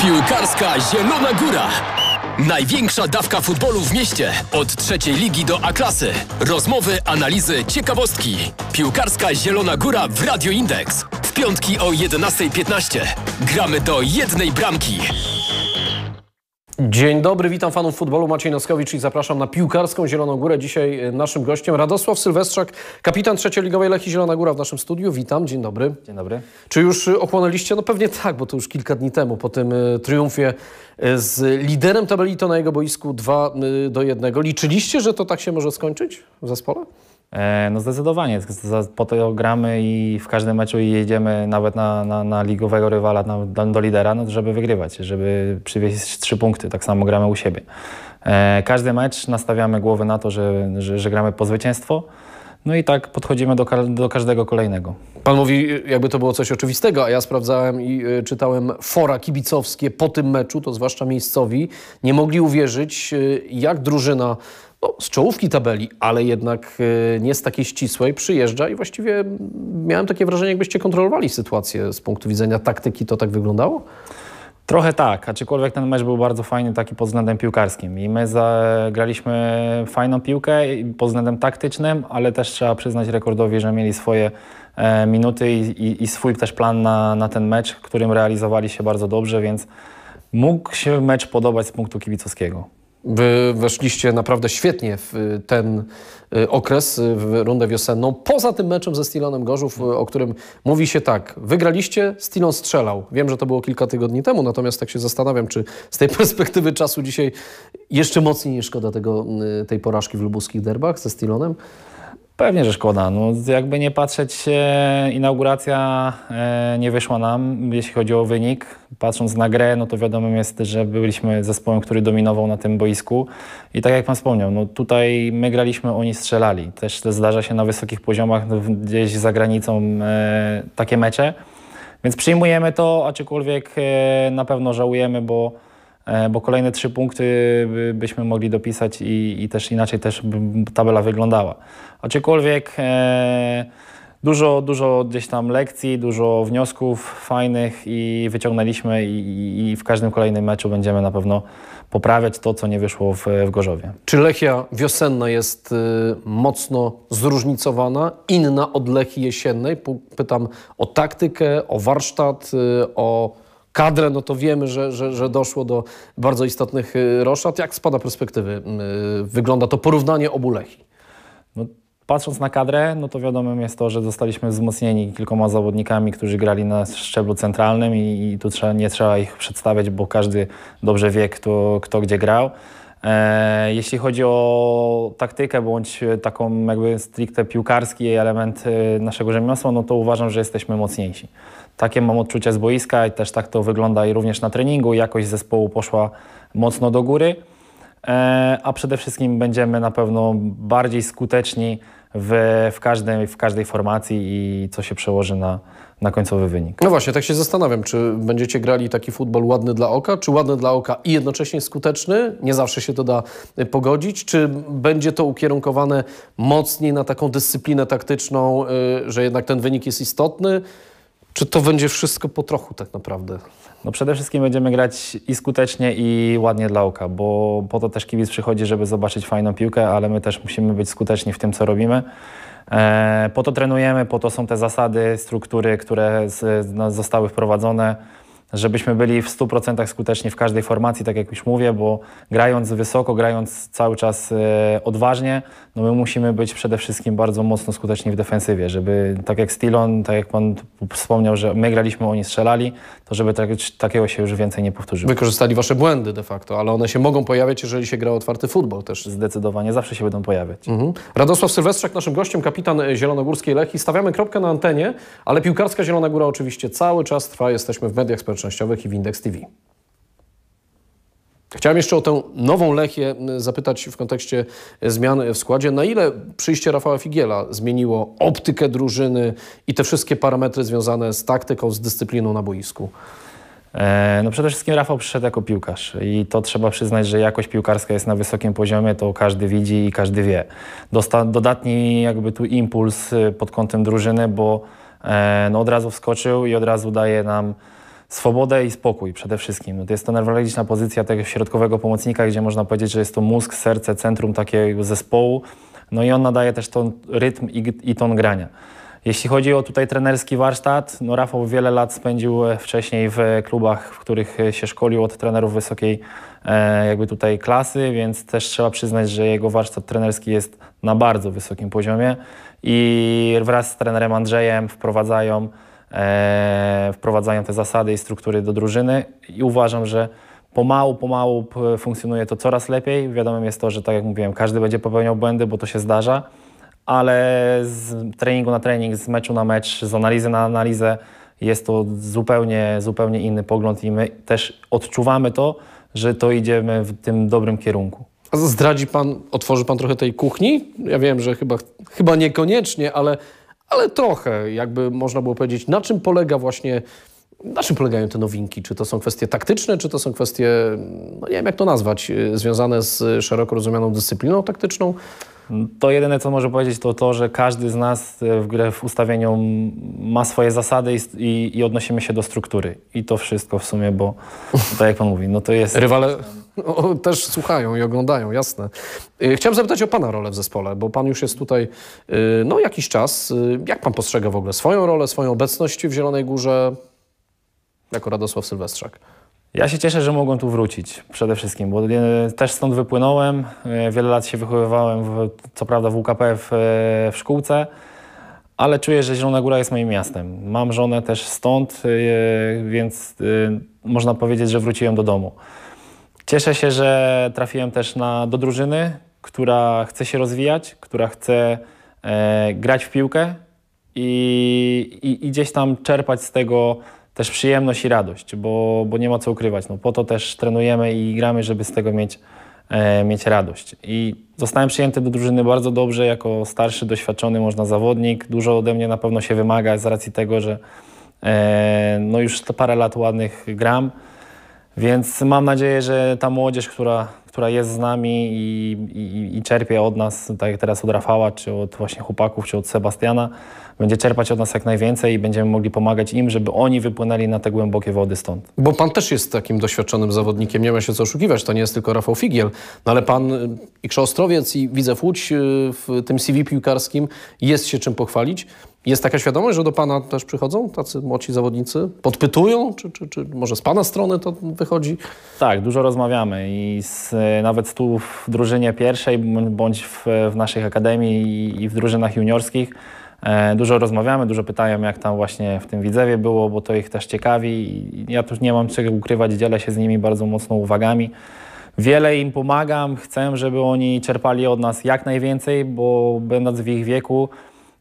Piłkarska Zielona Góra. Największa dawka futbolu w mieście. Od trzeciej ligi do A-klasy. Rozmowy, analizy, ciekawostki. Piłkarska Zielona Góra w Radio Index. W piątki o 11.15. Gramy do jednej bramki. Dzień dobry, witam fanów futbolu. Maciej Noskowicz i zapraszam na piłkarską Zieloną Górę. Dzisiaj e, naszym gościem Radosław Sylwestrzak, kapitan trzecioligowej i Zielona Góra w naszym studiu. Witam, dzień dobry. Dzień dobry. Czy już e, ochłonęliście? No pewnie tak, bo to już kilka dni temu po tym e, triumfie z liderem tabeli to na jego boisku 2 do 1. Liczyliście, że to tak się może skończyć w zespole? E, no zdecydowanie, po to gramy i w każdym meczu jedziemy nawet na, na, na ligowego rywala, na, do lidera, no, żeby wygrywać, żeby przywieźć trzy punkty. Tak samo gramy u siebie. E, każdy mecz nastawiamy głowy na to, że, że, że gramy po zwycięstwo. No i tak podchodzimy do, do, każdego kolejnego. Pan mówi, jakby to było coś oczywistego, a ja sprawdzałem i e, czytałem fora kibicowskie po tym meczu, to zwłaszcza miejscowi, nie mogli uwierzyć, jak drużyna no, z czołówki tabeli, ale jednak y, nie z takiej ścisłej, przyjeżdża i właściwie miałem takie wrażenie, jakbyście kontrolowali sytuację z punktu widzenia taktyki. To tak wyglądało? Trochę tak, aczkolwiek ten mecz był bardzo fajny taki pod względem piłkarskim i my zagraliśmy fajną piłkę pod względem taktycznym, ale też trzeba przyznać rekordowi, że mieli swoje e, minuty i, i, i, swój też plan na, na ten mecz, którym realizowali się bardzo dobrze, więc mógł się mecz podobać z punktu kibicowskiego. Wy weszliście naprawdę świetnie w y, ten y, okres, y, w rundę wiosenną. Poza tym meczem ze Stilonem Gorzów, o którym mówi się tak, wygraliście, Stilon strzelał. Wiem, że to było kilka tygodni temu, natomiast tak się zastanawiam, czy z tej perspektywy czasu dzisiaj jeszcze mocniej nie szkoda tego, tej porażki w lubuskich derbach ze Stilonem? Pewnie, że szkoda. No, jakby nie patrzeć, inauguracja e, nie wyszła nam, jeśli chodzi o wynik. Patrząc na grę, no to wiadomo jest, że byliśmy zespołem, który dominował na tym boisku. I tak jak pan wspomniał, no tutaj my graliśmy, oni strzelali. Też zdarza się na wysokich poziomach, no, gdzieś za granicą e, takie mecze. Więc przyjmujemy to, aczkolwiek e, na pewno żałujemy, bo E, bo kolejne trzy punkty byśmy mogli dopisać i, i też inaczej też by tabela wyglądała. Aczkolwiek e, dużo, dużo gdzieś tam lekcji, dużo wniosków fajnych i wyciągnęliśmy i, i, w każdym kolejnym meczu będziemy na pewno poprawiać to, co nie wyszło w, w Gorzowie. Czy Lechia wiosenna jest y, mocno zróżnicowana, inna od Lechii jesiennej? Pytam o taktykę, o warsztat, y, o kadrę, no to wiemy, że, że, że doszło do bardzo istotnych y, roszad. Jak z Pana perspektywy mm, y, wygląda to porównanie obu Lechi? No, patrząc na kadrę, no to wiadomym jest to, że zostaliśmy wzmocnieni kilkoma zawodnikami, którzy grali na szczeblu centralnym i, i tu trzeba, nie trzeba ich przedstawiać, bo każdy dobrze wie, kto, kto gdzie grał. E, jeśli chodzi o taktykę bądź taką jakby stricte piłkarski element y, naszego rzemiosła, no to uważam, że jesteśmy mocniejsi. Takie mam odczucie z boiska i też tak to wygląda i również na treningu. Jakość zespołu poszła mocno do góry, e, a przede wszystkim będziemy na pewno bardziej skuteczni w, w, w każdej formacji i co się przełoży na, na końcowy wynik. No właśnie, tak się zastanawiam, czy będziecie grali taki futbol ładny dla oka, czy ładny dla oka i jednocześnie skuteczny, nie zawsze się to da y, pogodzić, czy będzie to ukierunkowane mocniej na taką dyscyplinę taktyczną, y, że jednak ten wynik jest istotny, czy to będzie wszystko po trochu tak naprawdę? No przede wszystkim będziemy grać i skutecznie, i ładnie dla oka, bo po to też kibic przychodzi, żeby zobaczyć fajną piłkę, ale my też musimy być skuteczni w tym, co robimy. E, po to trenujemy, po to są te zasady, struktury, które no, zostały wprowadzone żebyśmy byli w 100% skuteczni w każdej formacji, tak jak już mówię, bo grając wysoko, grając cały czas e, odważnie, no my musimy być przede wszystkim bardzo mocno skuteczni w defensywie, żeby tak jak Stilon, tak jak Pan wspomniał, że my graliśmy, oni strzelali, to żeby tak, takiego się już więcej nie powtórzyło. Wykorzystali Wasze błędy de facto, ale one się mogą pojawiać, jeżeli się gra otwarty futbol też. Zdecydowanie, zawsze się będą pojawiać. Mhm. Radosław Sylwestrzak, naszym gościem, kapitan e, Zielonogórskiej Lechii. Stawiamy kropkę na antenie, ale piłkarska Zielona Góra oczywiście cały czas trwa, jesteśmy w mediach społecznościowych i w Index TV. Chciałem jeszcze o tę nową Lechię y, zapytać w kontekście y, zmian w składzie. Na ile przyjście Rafała Figiela zmieniło optykę drużyny i te wszystkie parametry związane z taktyką, z dyscypliną na boisku? E, no przede wszystkim Rafał przyszedł jako piłkarz i to trzeba przyznać, że jakość piłkarska jest na wysokim poziomie, to każdy widzi i każdy wie. Dosta dodatni jakby tu impuls y, pod kątem drużyny, bo e, no, od razu wskoczył i od razu daje nam swobodę i spokój przede wszystkim. No jest to newralgiczna pozycja tego środkowego pomocnika, gdzie można powiedzieć, że jest to mózg, serce, centrum takiego zespołu. No i on nadaje też ten rytm i, i ton grania. Jeśli chodzi o tutaj trenerski warsztat, no Rafał wiele lat spędził e, wcześniej w klubach, w których e, się szkolił od trenerów wysokiej e, jakby tutaj klasy, więc też trzeba przyznać, że jego warsztat trenerski jest na bardzo wysokim poziomie i wraz z trenerem Andrzejem wprowadzają e, wprowadzają te zasady i struktury do drużyny i uważam, że pomału, pomału funkcjonuje to coraz lepiej. Wiadomym jest to, że tak jak mówiłem, każdy będzie popełniał błędy, bo to się zdarza, ale z treningu na trening, z meczu na mecz, z analizy na analizę jest to zupełnie, zupełnie inny pogląd i my też odczuwamy to, że to idziemy w tym dobrym kierunku. A zdradzi pan, otworzy pan trochę tej kuchni? Ja wiem, że chyba, chyba niekoniecznie, ale ale trochę, jakby można było powiedzieć, na czym polega właśnie, na czym polegają te nowinki? Czy to są kwestie taktyczne, czy to są kwestie, no nie wiem jak to nazwać, y, związane z szeroko rozumianą dyscypliną taktyczną? To jedyne, co może powiedzieć, to to, że każdy z nas e, w grę w ustawieniu ma swoje zasady i, i, i odnosimy się do struktury. I to wszystko w sumie, bo tak jak pan mówi, no to jest... Rywale no, o, też słuchają i oglądają, jasne. E, chciałem zapytać o pana rolę w zespole, bo pan już jest tutaj e, no, jakiś czas. Jak pan postrzega w ogóle swoją rolę, swoją obecność w Zielonej Górze jako Radosław Sylwestrzak? Ja się cieszę, że mogłem tu wrócić przede wszystkim, bo też stąd wypłynąłem. E, wiele lat się wychowywałem, w, co prawda w UKP w, e, w szkółce, ale czuję, że Zielona Góra jest moim miastem. Mam żonę też stąd, e, więc można powiedzieć, że wróciłem do domu. Cieszę się, że trafiłem też na, do drużyny, która chce się rozwijać, która chce grać w piłkę i, i, i gdzieś tam czerpać z tego też przyjemność i radość, bo, bo nie ma co ukrywać. No, po to też trenujemy i gramy, żeby z tego mieć, e, mieć radość. I zostałem przyjęty do drużyny bardzo dobrze, jako starszy, doświadczony można zawodnik. Dużo ode mnie na pewno się wymaga z racji tego, że e, no już parę lat ładnych gram. Więc mam nadzieję, że ta młodzież, która, która jest z nami i, i, i, czerpie od nas, tak jak teraz od Rafała, czy od właśnie chłopaków, czy od Sebastiana, będzie czerpać od nas jak najwięcej i będziemy mogli pomagać im, żeby oni wypłynęli na te głębokie wody stąd. Bo pan też jest takim doświadczonym zawodnikiem, nie ma się co oszukiwać, to nie jest tylko Rafał Figiel, no ale pan y, i Krzoostrowiec i Widzew Łódź y, w tym CV piłkarskim jest się czym pochwalić. Jest taka świadomość, że do Pana też przychodzą tacy młodzi zawodnicy? Podpytują? Czy, czy, czy może z Pana strony to wychodzi? Tak, dużo rozmawiamy i z, nawet tu w drużynie pierwszej, bądź w, w naszej akademii i w drużynach juniorskich e, Dużo rozmawiamy, dużo pytają, jak tam właśnie w tym Widzewie było, bo to ich też ciekawi. Ja tu nie mam czego ukrywać, dzielę się z nimi bardzo mocno uwagami. Wiele im pomagam, chcę, żeby oni czerpali od nas jak najwięcej, bo będąc w ich wieku,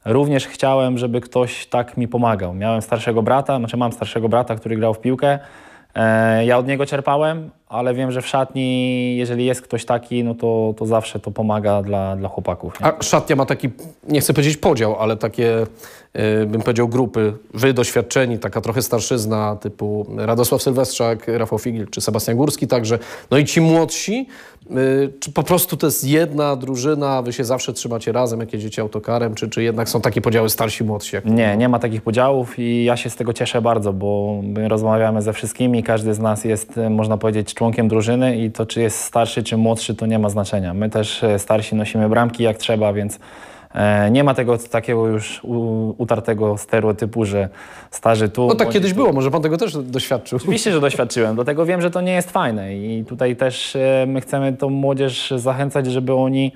również chciałem, żeby ktoś tak mi pomagał. Miałem starszego brata, znaczy mam starszego brata, który grał w piłkę. E, ja od niego czerpałem, ale wiem, że w szatni, jeżeli jest ktoś taki, no to, to zawsze to pomaga dla, dla chłopaków. Nie? A szatnia ma taki, nie chcę powiedzieć podział, ale takie, yy, bym powiedział, grupy. Wy doświadczeni, taka trochę starszyzna, typu Radosław Sylwestrzak, Rafał Figil czy Sebastian Górski także. No i ci młodsi, yy, czy po prostu to jest jedna drużyna, wy się zawsze trzymacie razem, jak jedziecie autokarem, czy, czy jednak są takie podziały starsi, młodsi? nie, nie ma takich podziałów i ja się z tego cieszę bardzo, bo my rozmawiamy ze wszystkimi, każdy z nas jest, e, można powiedzieć, członkiem drużyny i to, czy jest starszy, czy młodszy, to nie ma znaczenia. My też e, starsi nosimy bramki jak trzeba, więc e, nie ma tego takiego już utartego stereotypu, że starzy tu. No tak kiedyś tu. było, może pan tego też doświadczył. Oczywiście, że doświadczyłem, dlatego wiem, że to nie jest fajne i tutaj też e, my chcemy tą młodzież zachęcać, żeby oni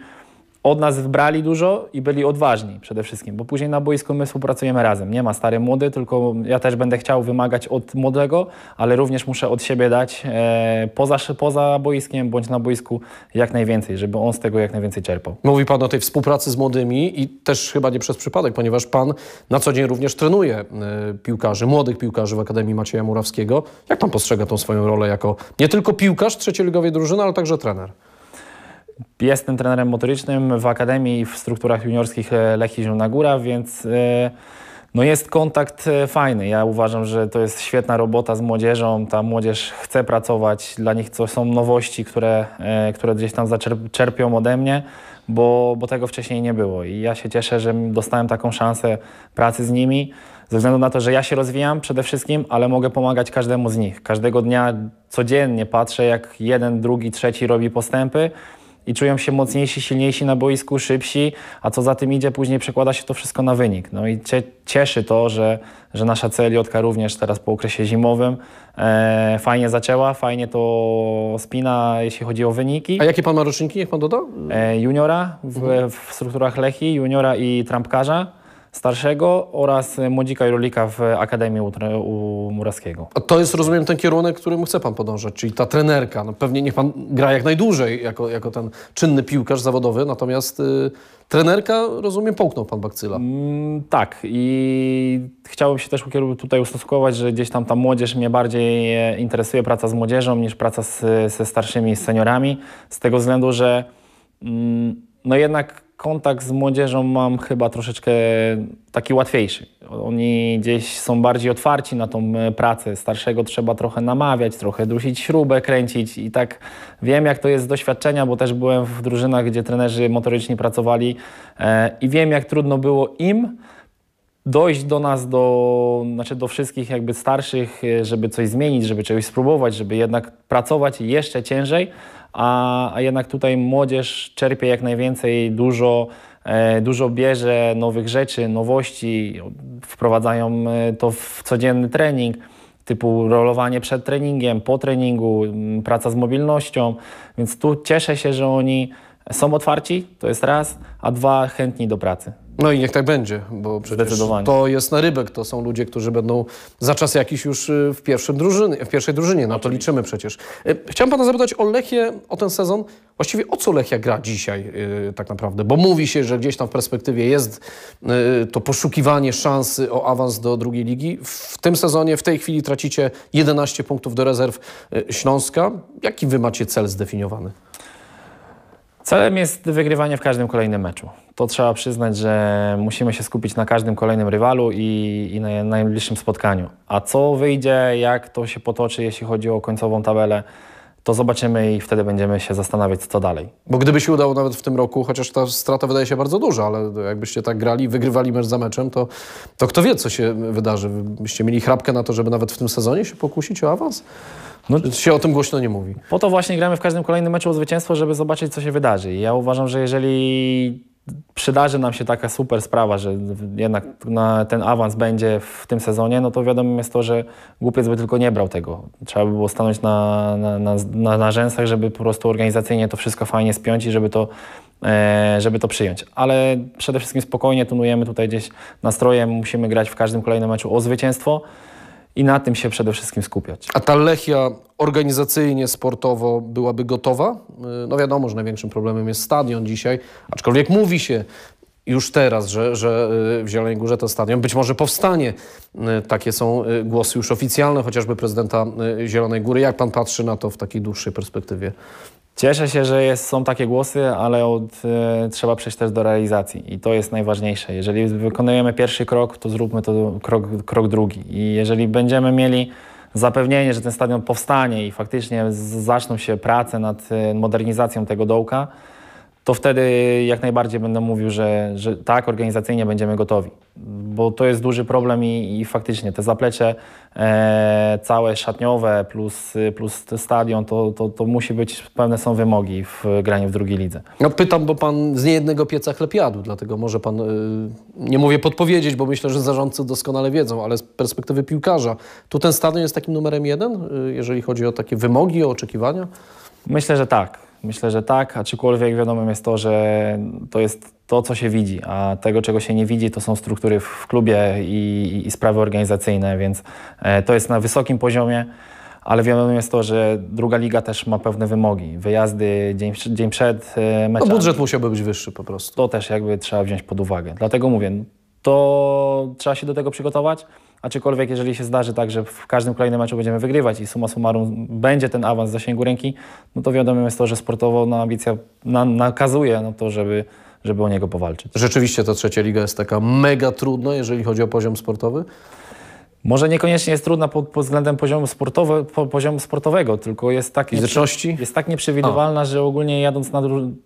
od nas wbrali dużo i byli odważni przede wszystkim, bo później na boisku my współpracujemy razem. Nie ma stary, młody, tylko ja też będę chciał wymagać od młodego, ale również muszę od siebie dać e, poza, poza boiskiem bądź na boisku jak najwięcej, żeby on z tego jak najwięcej czerpał. Mówi Pan o tej współpracy z młodymi i też chyba nie przez przypadek, ponieważ Pan na co dzień również trenuje e, piłkarzy, młodych piłkarzy w Akademii Macieja Murawskiego. Jak Pan postrzega tą swoją rolę jako nie tylko piłkarz ligowej drużyny, ale także trener? Jestem trenerem motorycznym w Akademii i w strukturach juniorskich e, Lechii Zielona Góra, więc e, no jest kontakt e, fajny. Ja uważam, że to jest świetna robota z młodzieżą. Ta młodzież chce pracować, dla nich to są nowości, które, które gdzieś tam czerpią ode mnie, bo, bo tego wcześniej nie było. I ja się cieszę, że dostałem taką szansę pracy z nimi, ze względu na to, że ja się rozwijam przede wszystkim, ale mogę pomagać każdemu z nich. Każdego dnia codziennie patrzę, jak jeden, drugi, trzeci robi postępy i czują się mocniejsi, silniejsi na boisku, szybsi, a co za tym idzie, później przekłada się to wszystko na wynik. No i cieszy to, że, że nasza celiotka również teraz po okresie zimowym e, fajnie zaczęła, fajnie to spina, jeśli chodzi o wyniki. A jakie pan ma roczniki, niech pan doda? E, juniora w, mhm. w strukturach Lechi, juniora i trampkarza starszego oraz e, młodzika i rolika w Akademii u, u Muraskiego. A to jest, rozumiem, ten kierunek, którym chce pan podążać, czyli ta trenerka. No pewnie niech pan gra jak najdłużej jako, jako ten czynny piłkarz zawodowy, natomiast y, trenerka, rozumiem, połknął pan bakcyla. Mm, tak i chciałbym się też tutaj ustosunkować, że gdzieś tam ta młodzież mnie bardziej e, interesuje praca z młodzieżą niż praca z, ze starszymi seniorami, z tego względu, że mm, no jednak kontakt z młodzieżą mam chyba troszeczkę taki łatwiejszy. Oni gdzieś są bardziej otwarci na tą e, pracę. Starszego trzeba trochę namawiać, trochę dusić śrubę, kręcić i tak wiem jak to jest z doświadczenia, bo też byłem w drużynach, gdzie trenerzy motoryczni pracowali e, i wiem jak trudno było im, dojść do nas, do, znaczy do wszystkich jakby starszych, e, żeby coś zmienić, żeby czegoś spróbować, żeby jednak pracować jeszcze ciężej, a, a jednak tutaj młodzież czerpie jak najwięcej, dużo, e, dużo bierze nowych rzeczy, nowości, wprowadzają e, to w codzienny trening typu rolowanie przed treningiem, po treningu, praca z mobilnością, więc tu cieszę się, że oni są otwarci, to jest raz, a dwa chętni do pracy. No i niech tak będzie, bo przecież to jest na rybek. To są ludzie, którzy będą za czas jakiś już y, w, pierwszym drużynie, w pierwszej drużynie. Na no to liczymy przecież. Y, chciałem pana zapytać o Lechię, o ten sezon. Właściwie o co Lechia gra dzisiaj y, tak naprawdę? Bo mówi się, że gdzieś tam w perspektywie jest to poszukiwanie szansy o awans do drugiej ligi. W tym sezonie, w tej chwili tracicie 11 punktów do rezerw Śląska. Jaki wy macie cel zdefiniowany? Celem jest wygrywanie w każdym kolejnym meczu. To trzeba przyznać, że musimy się skupić na każdym kolejnym rywalu i, i na najbliższym spotkaniu. A co wyjdzie, jak to się potoczy, jeśli chodzi o końcową tabelę, to zobaczymy i wtedy będziemy się zastanawiać, co dalej. Bo gdyby się udało nawet w tym roku, chociaż ta strata wydaje się bardzo duża, ale jakbyście tak grali, wygrywali mecz za meczem, to, to kto wie, co się wydarzy. Byście mieli chrapkę na to, żeby nawet w tym sezonie się pokusić o awans? No, się o tym głośno nie mówi. Po to właśnie gramy w każdym kolejnym meczu o zwycięstwo, żeby zobaczyć, co się wydarzy. I ja uważam, że jeżeli przydarzy nam się taka super sprawa, że jednak ten awans będzie w tym sezonie, no to wiadomo jest to, że głupiec by tylko nie brał tego. Trzeba by było stanąć na, na, na, na rzęsach, żeby po prostu organizacyjnie to wszystko fajnie spiąć i żeby to e, żeby to przyjąć. Ale przede wszystkim spokojnie tunujemy tutaj gdzieś nastrojem, musimy grać w każdym kolejnym meczu o zwycięstwo i na tym się przede wszystkim skupiać. A ta Lechia organizacyjnie, sportowo byłaby gotowa? Y, no wiadomo, że największym problemem jest stadion dzisiaj, aczkolwiek mówi się już teraz, że, że y, w Zielonej Górze to stadion być może powstanie. Y, takie są głosy już oficjalne, chociażby prezydenta Zielonej Góry. Jak pan patrzy na to w takiej dłuższej perspektywie? Cieszę się, że jest, są takie głosy, ale od, y, trzeba przejść też do realizacji i to jest najważniejsze. Jeżeli wykonujemy pierwszy krok, to zróbmy to krok, krok drugi. I jeżeli będziemy mieli zapewnienie, że ten stadion powstanie i faktycznie zaczną się prace nad e, modernizacją tego dołka, to wtedy jak najbardziej będę mówił, że, że tak, organizacyjnie będziemy gotowi. Bo to jest duży problem i, i faktycznie te zaplecze e, całe szatniowe plus, plus stadion, to, to, to musi być, pewne są wymogi w graniu w drugiej lidze. No pytam, bo pan z niejednego pieca chleb jadł, dlatego może pan, y, nie mówię podpowiedzieć, bo myślę, że zarządcy doskonale wiedzą, ale z perspektywy piłkarza, tu ten stadion jest takim numerem jeden, y, jeżeli chodzi o takie wymogi, o oczekiwania? Myślę, że tak. Myślę, że tak, aczkolwiek wiadomym jest to, że to jest to, co się widzi, a tego, czego się nie widzi, to są struktury w klubie i, i sprawy organizacyjne, więc e, to jest na wysokim poziomie ale wiadomo jest to, że druga liga też ma pewne wymogi. Wyjazdy dzień, dzień przed e, meczem. No budżet musiałby być wyższy po prostu. To też jakby trzeba wziąć pod uwagę. Dlatego mówię, to trzeba się do tego przygotować. Aczkolwiek jeżeli się zdarzy tak, że w każdym kolejnym meczu będziemy wygrywać i suma summarum będzie ten awans w zasięgu ręki, no to wiadomo jest to, że sportowo no, ambicja na, nakazuje na no to, żeby, żeby o niego powalczyć. Rzeczywiście ta trzecia liga jest taka mega trudna, jeżeli chodzi o poziom sportowy? może niekoniecznie jest trudna pod, pod względem poziomu, sportowe, po, poziomu sportowego, tylko jest tak, Fizyczności? Jest tak nieprzewidywalna, A. że ogólnie jadąc na,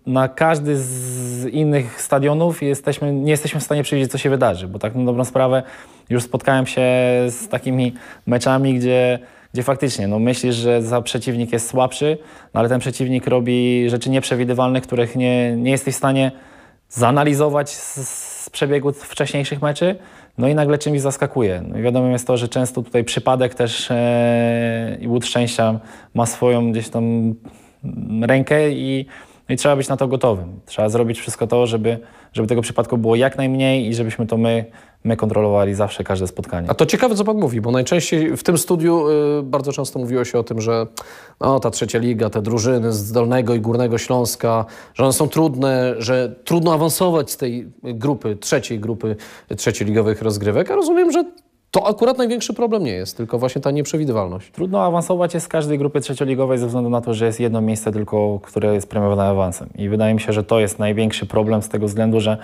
na, każdy z innych stadionów jesteśmy, nie jesteśmy w stanie przewidzieć, co się wydarzy, bo tak na dobrą sprawę już spotkałem się z takimi meczami, gdzie gdzie faktycznie no, myślisz, że za przeciwnik jest słabszy, no, ale ten przeciwnik robi rzeczy nieprzewidywalne, których nie, nie jesteś w stanie zanalizować z, z przebiegu wcześniejszych meczy, no i nagle czymś zaskakuje. No wiadomo jest to, że często tutaj przypadek też e, i łód szczęścia ma swoją gdzieś tam rękę i no i trzeba być na to gotowym. Trzeba zrobić wszystko to, żeby, żeby tego przypadku było jak najmniej i żebyśmy to my, my kontrolowali zawsze każde spotkanie. A to ciekawe, co Pan mówi, bo najczęściej w tym studiu y, bardzo często mówiło się o tym, że no, ta trzecia liga, te drużyny z Dolnego i Górnego Śląska, że one są trudne, że trudno awansować z tej grupy, trzeciej grupy trzecioligowych rozgrywek, a rozumiem, że to akurat największy problem nie jest, tylko właśnie ta nieprzewidywalność. Trudno awansować jest z każdej grupy trzecioligowej ze względu na to, że jest jedno miejsce tylko, które jest premiowane awansem. I wydaje mi się, że to jest największy problem z tego względu, że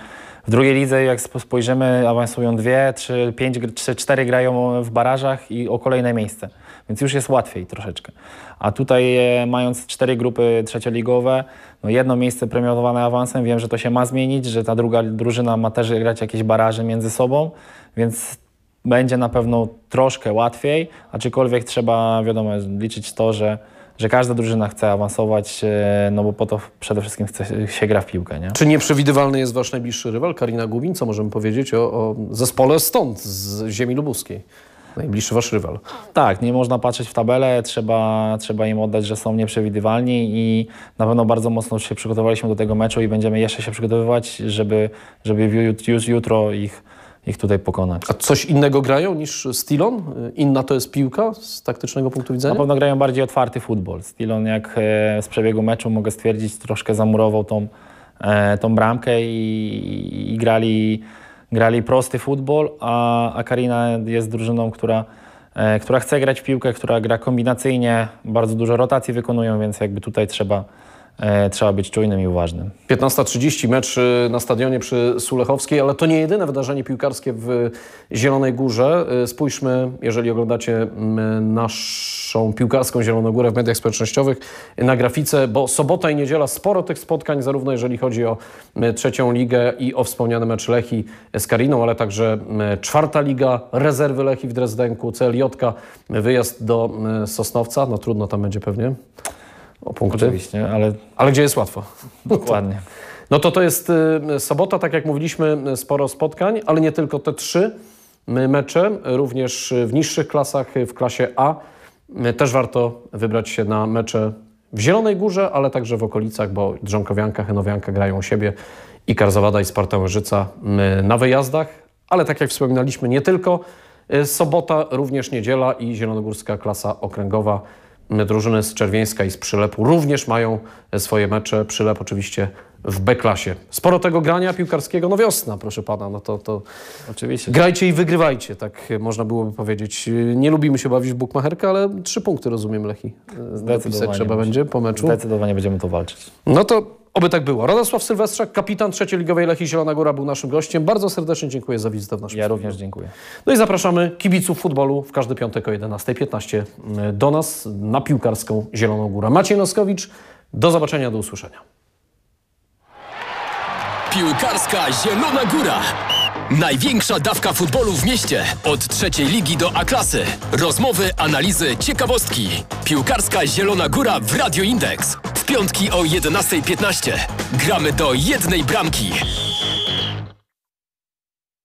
w drugiej lidze, jak spojrzymy, awansują dwie, trzy, pięć, trzy, cztery grają w barażach i o kolejne miejsce. Więc już jest łatwiej troszeczkę. A tutaj e, mając cztery grupy trzecioligowe, no jedno miejsce premiowane awansem, wiem, że to się ma zmienić, że ta druga drużyna ma też grać jakieś baraże między sobą, więc będzie na pewno troszkę łatwiej, aczkolwiek trzeba, wiadomo, liczyć to, że, że każda drużyna chce awansować, e, no bo po to przede wszystkim chce, się gra w piłkę. Nie? Czy nieprzewidywalny jest wasz najbliższy rywal, Karina Gubin? Co możemy powiedzieć o, o zespole stąd, z ziemi lubuskiej? najbliższy wasz rywal. Tak, nie można patrzeć w tabelę, trzeba, trzeba im oddać, że są nieprzewidywalni i na pewno bardzo mocno się przygotowaliśmy do tego meczu i będziemy jeszcze się przygotowywać, żeby, żeby już jutro ich ich tutaj pokonać. A coś innego grają niż Stilon? Inna to jest piłka z taktycznego punktu widzenia? Na pewno grają bardziej otwarty futbol. Stilon jak e, z przebiegu meczu mogę stwierdzić troszkę zamurował tą, e, tą bramkę i, i grali, grali prosty futbol, a, a Karina jest drużyną, która e, która chce grać w piłkę, która gra kombinacyjnie, bardzo dużo rotacji wykonują, więc jakby tutaj trzeba E, trzeba być czujnym i uważnym. 15.30 mecz y, na stadionie przy Sulechowskiej, ale to nie jedyne wydarzenie piłkarskie w Zielonej Górze. Y, spójrzmy, jeżeli oglądacie mm, naszą piłkarską Zieloną Górę w mediach społecznościowych, y, na grafice, bo sobota i niedziela sporo tych spotkań, zarówno jeżeli chodzi o mm, trzecią ligę i o wspomniany mecz Lechi z Kariną, ale także mm, czwarta liga, rezerwy Lechi w Drezdenku, CLJ, wyjazd do Sosnowca, no trudno tam będzie pewnie o punkty. Oczywiście, ale, ale gdzie jest łatwo. Dokładnie. No to to jest y, sobota, tak jak mówiliśmy, y, sporo spotkań, ale nie tylko te trzy y, mecze, również w niższych klasach, w klasie A. Też warto wybrać się na mecze w Zielonej Górze, ale także w okolicach, bo Drzonkowianka, Henowianka grają u siebie i Karzawada i Sparta Łyżyca na wyjazdach. Ale tak jak wspominaliśmy, nie tylko sobota, również niedziela i zielonogórska klasa okręgowa drużyny z Czerwieńska i z Przylepu również mają swoje mecze. Przylep oczywiście w B-klasie. Sporo tego grania piłkarskiego, no wiosna, proszę pana, no to, to Oczywiście. grajcie i wygrywajcie, tak można byłoby powiedzieć. Nie lubimy się bawić w bukmacherkę, ale trzy punkty, rozumiem, Lechi. E, Zdecydowanie. trzeba będzie po meczu. Zdecydowanie będziemy to walczyć. No to Oby tak było. Radosław Sylwestrzak, kapitan trzeciej Ligowej Lechii Zielona Góra był naszym gościem. Bardzo serdecznie dziękuję za wizytę w naszym Ja również dziękuję. No i zapraszamy kibiców futbolu w każdy piątek o 11.15 mm, do nas na piłkarską Zieloną Górę. Maciej Noskowicz, do zobaczenia, do usłyszenia. Piłkarska Zielona Góra. Największa dawka futbolu w mieście. Od trzeciej ligi do A-klasy. Rozmowy, analizy, ciekawostki. Piłkarska Zielona Góra w Radio Indeks. W piątki o 11.15. Gramy do jednej bramki.